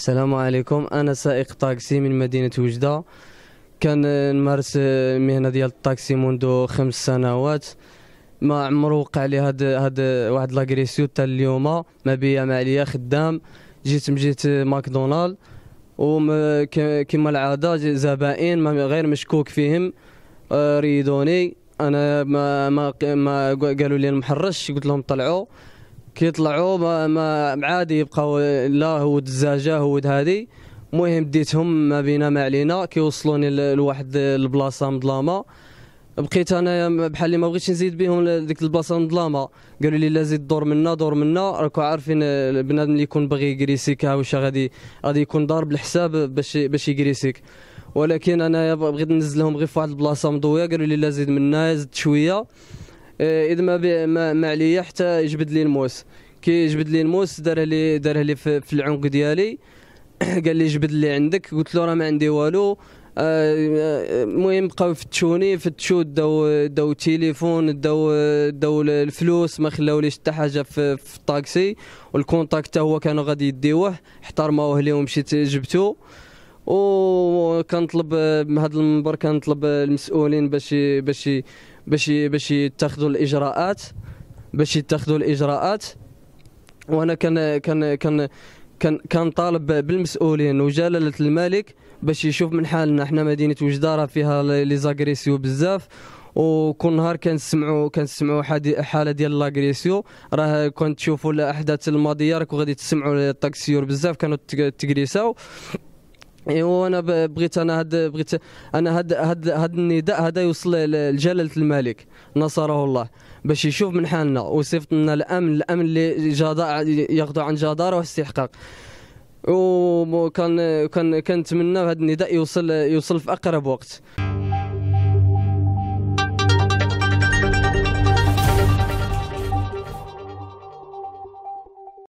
السلام عليكم انا سائق طاكسي من مدينه وجده كان نمارس المهنه ديال الطاكسي منذ خمس سنوات ما عمرو وقع لي هاد هاد واحد لاغريسيو حتى اليوم ما بيا ما عليا خدام جيت مجيت ماكدونالد وكما العاده زبائن ما غير مشكوك فيهم آه، ريدوني انا ما ما قالوا لي المحرش قلت لهم طلعوا كيطلعوا ما, ما عادي يبقاو لا هو الدزاجه هو هذه المهم ديتهم ما بينا ما علينا كيوصلوني لواحد البلاصه مظلامه بقيت انا بحال اللي ما بغيتش نزيد بهم ديك البلاصه مظلامه قالوا لي لا زيد دور منا دور منا راكو عارفين البنادم اللي يكون باغي يكريسيك واش غادي غادي يكون ضارب الحساب باش باش يكريسيك ولكن انا بغيت ننزلهم غير في واحد البلاصه مضويه قالوا لي لا زيد منا زيد شويه اذا ما, ما ما عليا حتى يجبد لي الموس كي جبد لي الموس داره لي داره لي في العنق ديالي قال لي جبد لي عندك قلت له راه ما عندي والو آه، آه، المهم بقاو فتشوني فتشو داو داو التليفون داو داو الفلوس ما خلاوليش حتى حاجه في, في الطاكسي والكونتاكت هو كانوا غادي يديوه احترموه ليهم مشيت جبتو وكنطلب من آه، هذا المنبر كنطلب آه، المسؤولين باش باش باش باش يتخذوا الاجراءات باش يتخذوا الاجراءات وانا كان كان كان كان طالب بالمسؤولين وجلاله الملك باش يشوف من حالنا حنا مدينه وجده راه فيها لي زاغريسيو بزاف وكل نهار كنسمعوا كنسمعوا حاله ديال لاغريسيو راه كنت تشوفوا الاحداث الماضيه راكم غادي تسمعوا الطاكسيور بزاف كانوا تكريساو ايوا انا بغيت انا هاد بغيت انا هاد هاد هاد النداء هذا يوصل لجلاله الملك نصره الله باش يشوف من حالنا ويصيفط لنا الامن الامن اللي جدار ياخذوا عن جداره واستحقاق وكان كان كنتمنى هاد النداء يوصل يوصل في اقرب وقت